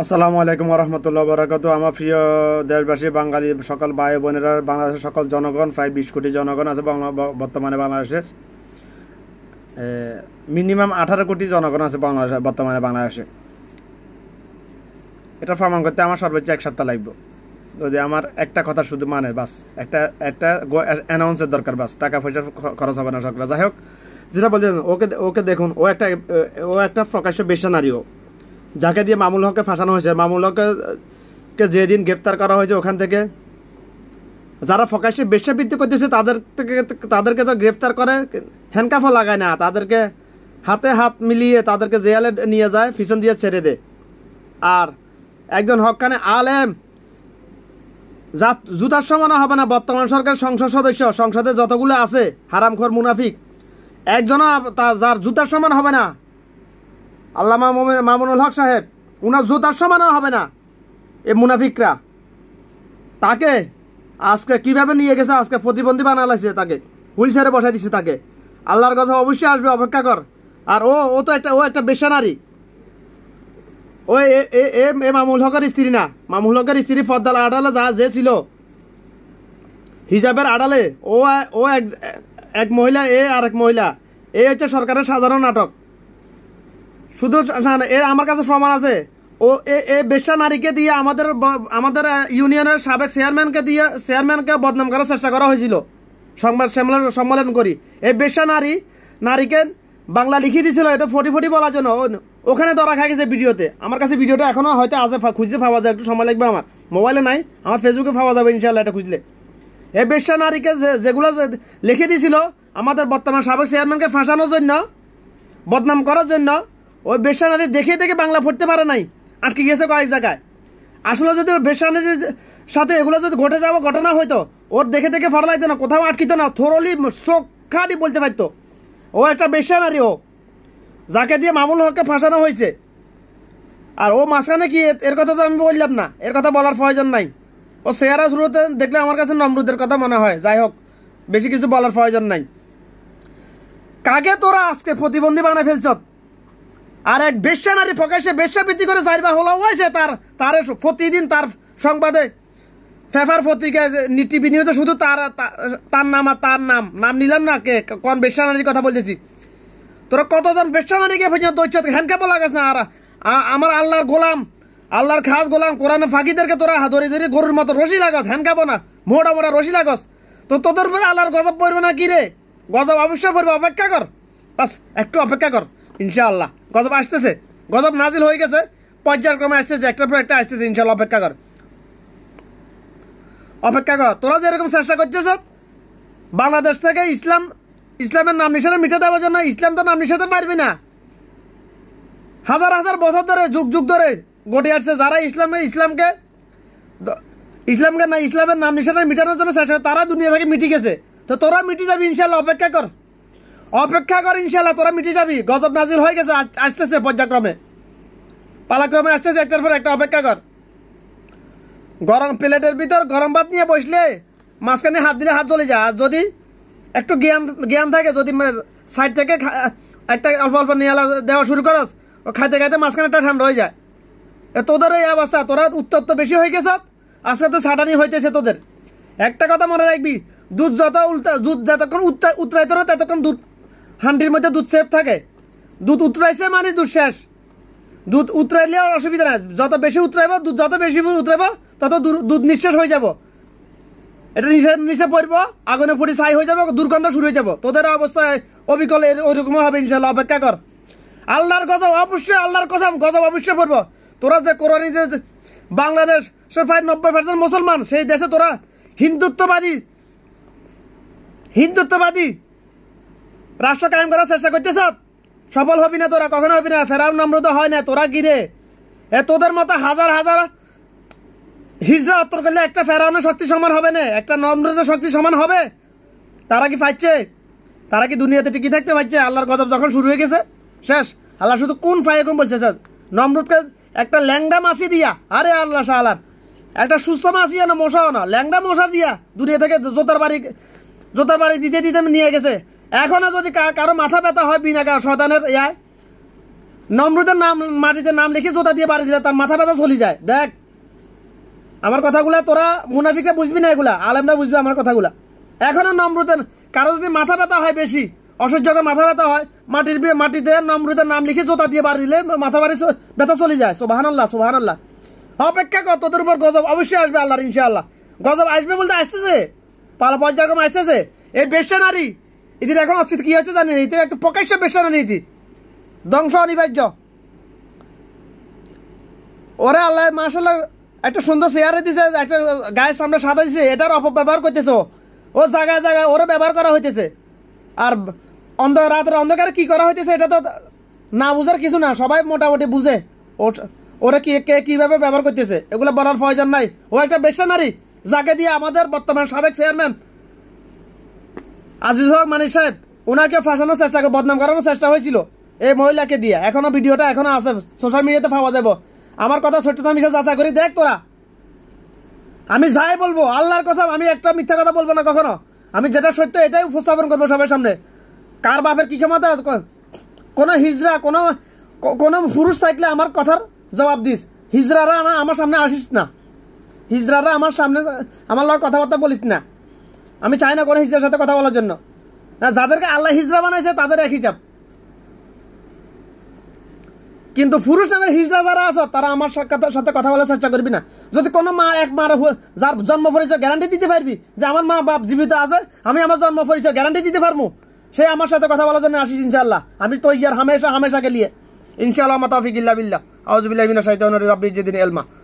আসসালামু আলাইকুম রহমতুল্লাহ বরাকাত আমার প্রিয় দেশবাসী বাঙালি সকল ভাই বোনেরা বাংলাদেশের সকল জনগণ প্রায় বিশ কোটি জনগণ আছে বর্তমানে বাংলাদেশের মিনিমাম আঠারো কোটি জনগণ আছে বাংলাদেশ বর্তমানে বাংলাদেশে এটা প্রমাণ করতে আমার সর্বোচ্চ এক সপ্তাহ লাগবে যদি আমার একটা কথা শুধু মানে বাস একটা একটা অ্যানাউন্সের দরকার বাস টাকা পয়সা খরচ হবে না সরকার যাই হোক যেটা বলছেন ওকে ওকে দেখুন ও একটা ও একটা প্রকাশ্য বেশা নারীও যাকে দিয়ে মামুল হককে ফাঁসানো হয়েছে মামুল হককে যেদিন গ্রেপ্তার করা হয়েছে ওখান থেকে যারা ফকাশে বেশাবৃত্তি করতেছে তাদের থেকে তাদেরকে তো গ্রেফতার করে হ্যান্ডকাফও লাগায় না তাদেরকে হাতে হাত মিলিয়ে তাদেরকে জেয়ালে নিয়ে যায় ফিসন দিয়ে ছেড়ে দেয় আর একজন হকখানে আলেম যা জুতার সমানো হবে না বর্তমান সরকার সংসদ সদস্য সংসদে যতগুলো আছে হারামখর মুনাফিক একজনও যার জুতার সমান হবে না আল্লামা মামুনুল হক সাহেব উনার জোতার সমান হবে না এ মুনাফিকরা তাকে আজকে কিভাবে নিয়ে গেছে আজকে প্রতিবন্ধী বানালাইছে তাকে হুইল চেয়ারে বসাই দিছে তাকে আল্লাহর কথা অবশ্যই আসবে অপেক্ষা কর আর ও ও তো একটা ও একটা বেশানারি ও এ মামুল হকের স্ত্রী না মামুল হকের স্ত্রী ফদ্দাল আড়ালে যা যে ছিল হিজাবের আড়ালে ও ও এক এক মহিলা এ আর এক মহিলা এ হচ্ছে সরকারের সাধারণ নাটক শুধু এর আমার কাছে প্রমাণ আছে ও এ বেশা নারীকে দিয়ে আমাদের আমাদের ইউনিয়নের সাবেক চেয়ারম্যানকে দিয়ে চেয়ারম্যানকে বদনাম করার চেষ্টা করা হয়েছিল সংবাদ সম্মেলন সম্মেলন করি এই বেশা নারী নারীকে বাংলা লিখিয়ে দিয়েছিল এটা ফটি ফটি বলার জন্য ওখানে ধরা খাই গেছে ভিডিওতে আমার কাছে ভিডিওটা এখনও হয়তো আছে খুঁজতে পাওয়া যায় একটু সময় লাগবে আমার মোবাইলে নাই আমার ফেসবুকে পাওয়া যাবে ইনশাল্লাহ এটা খুঁজলে এই বেশা নারীকে যে যেগুলো লিখে দিয়েছিল আমাদের বর্তমান সাবেক চেয়ারম্যানকে ফাঁসানোর জন্য বদনাম করার জন্য ওই নারী দেখে দেখে বাংলা পড়তে পারে নাই আটকে গিয়েছে কয়েক জায়গায় আসলে যদি ওর বেশানারির সাথে এগুলো যদি ঘটে যাবো ঘটনা হয়তো ওর দেখে দেখে ফরলাইতো না কোথাও আটকিত না থরলি চোখাটি বলতে পারতো ও একটা নারী ও যাকে দিয়ে মামুল হককে ফাঁসানো হয়েছে আর ও মাঝখানে কি এর কথা তো আমি বললাম না এর কথা বলার প্রয়োজন নাই ও সেয়ারা শুরুতে দেখলে আমার কাছে নমরুদের কথা মনে হয় যাই হোক বেশি কিছু বলার প্রয়োজন নাই কাকে তোরা আজকে প্রতিবন্ধী বানায় ফেলছত আর এক বেশ্যা নারী প্রকাশ্যে বেশ্যা বৃদ্ধি করে চাইবা হলো হয়েছে তার তার প্রতিদিন তার সংবাদে ফেফার পত্রিকা নীতি বিনিয়োগ শুধু তার তার নাম আর তার নাম নাম নিলাম না কে কোন বেশ্যা নারীর কথা বলতেছি তোরা কতজন বেশ্যা নারীকে পর্যন্ত হচ্ছে হ্যানকা বলা গেছে না আর আমার আল্লাহর গোলাম আল্লাহর খাস গোলাম কোরআন ফাঁকিদেরকে তোরা হাতরি ধরে গরুর মতো রশি লাগাস হ্যানকা না মোটা মোটা রশি লাগাস তো তোদের মধ্যে আল্লাহর গজব পড়বে না কি রে গজব অবশ্যই পড়বে অপেক্ষা কর বাস একটু অপেক্ষা কর ইনশাআল্লাহ গজব আসতেছে গজব নাজিল হয়ে গেছে পর্যায়ক্রমে আসতেছে একটার পর একটা আসতেছে ইনশাল্লাহ অপেক্ষা কর অপেক্ষা কর তোরা যেরকম চেষ্টা করতেছ বাংলাদেশ থেকে ইসলাম ইসলামের নাম নিষেধে মিঠে দেওয়ার জন্য ইসলাম তো নাম নিষেধে পারবি না হাজার হাজার বছর ধরে যুগ যুগ ধরে গটে আসছে যারা ইসলামে ইসলামকে ইসলামকে না ইসলামের নাম নিষেধে মিটানোর জন্য চেষ্টা তারা দুনিয়া থেকে মিটি গেছে তো তোরা মিটি যাবি ইনশাল্লাহ অপেক্ষা কর অপেক্ষা কর ইনশাল্লাহ তোরা মিটে যাবি গজব নাজিল হয়ে গেছে আসতেছে পর্যায়ক্রমে পালাক্রমে আসতেছে একটার পর একটা অপেক্ষা কর গরম প্লেটের ভিতর গরম ভাত নিয়ে বসলে মাঝখানে হাত দিলে হাত জ্বলে যায় আর যদি একটু জ্ঞান জ্ঞান থাকে যদি সাইড থেকে একটা অল্প অল্প নিয়ে দেওয়া শুরু করস ও খাইতে খাইতে মাঝখানে একটা ঠান্ডা হয়ে যায় তোদের এই অবস্থা তোরা উত্তপ্ত বেশি হয়ে গেছ আজকে তো ছাটানি হইতেছে তোদের একটা কথা মনে রাখবি দুধ যত উল্টা দুধ যতক্ষণ উত্তরায়িত ততক্ষণ দুধ হান্ডির মধ্যে দুধ সেফ থাকে দুধ উতরাইছে মানে দুধ শেষ দুধ উতরাইলে অসুবিধা নাই যত বেশি উতরাইব দুধ যত বেশি উতরাইব তত দুধ নিঃশেষ হয়ে যাব এটা নিচে নিচে পড়বো আগুনে পড়ি ছাই হয়ে যাবো দুর্গন্ধ শুরু হয়ে যাবো তোদের অবস্থায় অবিকল ওইরকম হবে ইনশাল্লাহ অপেক্ষা কর আল্লাহর গজব অবশ্যই আল্লাহর কসম গজব অবশ্যই পড়বো তোরা যে কোরআন বাংলাদেশ প্রায় নব্বই পার্সেন্ট মুসলমান সেই দেশে তোরা হিন্দুত্ববাদী হিন্দুত্ববাদী রাষ্ট্র কায়েম করার চেষ্টা করতেছ সফল হবি না তোরা কখনো হবি না ফেরাউন নম্রত হয় না তোরা গিরে এ তোদের মতো হাজার হাজার হিজরা অত্তর করলে একটা ফেরাউনের শক্তি সমান হবে না একটা নম্রদের শক্তি সমান হবে তারা কি ফাইছে তারা কি দুনিয়াতে টিকি থাকতে পারছে আল্লাহর গজব যখন শুরু হয়ে গেছে শেষ আল্লাহ শুধু কোন ফায়ে কোন বলছে স্যার নম্রতকে একটা ল্যাংডা মাসি দিয়া আরে আল্লাহ আল্লাহ একটা সুস্থ মাসি না মশাও না ল্যাংডা মশা দিয়া দুনিয়া থেকে জোতার বাড়ি জোতার বাড়ি দিতে দিতে নিয়ে গেছে এখনও যদি কারো মাথা ব্যথা হয় বিনা শতানের ইয়ায় নমরুদের নাম মাটিতে নাম লিখে জোতা দিয়ে বাড়ি দিলে তার মাথা ব্যথা চলে যায় দেখ আমার কথাগুলা তোরা মুনাফিকে বুঝবি না এগুলা আলেমরা বুঝবে আমার কথাগুলা এখনও নমরুদের কারো যদি মাথা ব্যথা হয় বেশি অসহ্যকে মাথা ব্যথা হয় মাটির মাটিতে নমরুদের নাম লিখে জোতা দিয়ে বাড়ি দিলে মাথা বাড়ি ব্যথা চলে যায় সোবাহানাল্লাহ আল্লাহ অপেক্ষা কর তোদের উপর গজব অবশ্যই আসবে আল্লাহর ইনশাআল্লাহ গজব আসবে বলতে আসতেছে পালা পর্যায়ক্রম আসতেছে এই বেশটা নারী এদের এখন অস্তিত কি হয়েছে জানি না এদের একটা প্রকাশ্য না নীতি ধ্বংস অনিবার্য ওরা আল্লাহ মাসাল্লাহ একটা সুন্দর চেয়ারে দিছে একটা গায়ের সামনে সাদা দিছে এটার অপব্যবহার করতেছে ও জায়গায় জায়গায় ওরও ব্যবহার করা হইতেছে আর অন্ধ রাতের অন্ধকারে কি করা হইতেছে এটা তো না বুঝার কিছু না সবাই মোটামুটি বুঝে ওরা কি কে কীভাবে ব্যবহার করতেছে এগুলো বলার প্রয়োজন নাই ও একটা বেশা নারী যাকে দিয়ে আমাদের বর্তমান সাবেক চেয়ারম্যান আজিজ হক মানি সাহেব ওনাকে ফাঁসানোর চেষ্টা বদনাম করানোর চেষ্টা হয়েছিল এই মহিলাকে দিয়ে এখনো ভিডিওটা এখনো আছে সোশ্যাল মিডিয়াতে পাওয়া যাব আমার কথা সত্যতা মিশা যাচাই করি দেখ তোরা আমি যাই বলবো আল্লাহর কথা আমি একটা মিথ্যা কথা বলবো না কখনো আমি যেটা সত্য এটাই উপস্থাপন করবো সবাই সামনে কার বাপের কী ক্ষমতা কোনো হিজরা কোনো কোনো পুরুষ থাকলে আমার কথার জবাব দিস হিজরারা আমার সামনে আসিস না হিজরারা আমার সামনে আমার লোক কথাবার্তা বলিস না আমি চাই না কোনো হিজড়ার সাথে কথা বলার জন্য না যাদেরকে আল্লাহ হিজড়া বানাইছে তাদের এক হিজাব কিন্তু পুরুষ নামের হিজড়া যারা আছো তারা আমার সাথে কথা বলার চেষ্টা করবি না যদি কোনো মা এক মার যার জন্ম পরিচয় গ্যারান্টি দিতে পারবি যে আমার মা বাপ জীবিত আছে আমি আমার জন্ম পরিচয় গ্যারান্টি দিতে পারবো সে আমার সাথে কথা বলার জন্য আসিস ইনশাল্লাহ আমি তো ইয়ার হামেশা হামেশা গেলিয়ে ইনশাআল্লাহ মাতাফিক ইল্লা বিল্লাহ আউজবিল্লাহ বিনা সাইতানুর রাব্বির জিদিন এলমা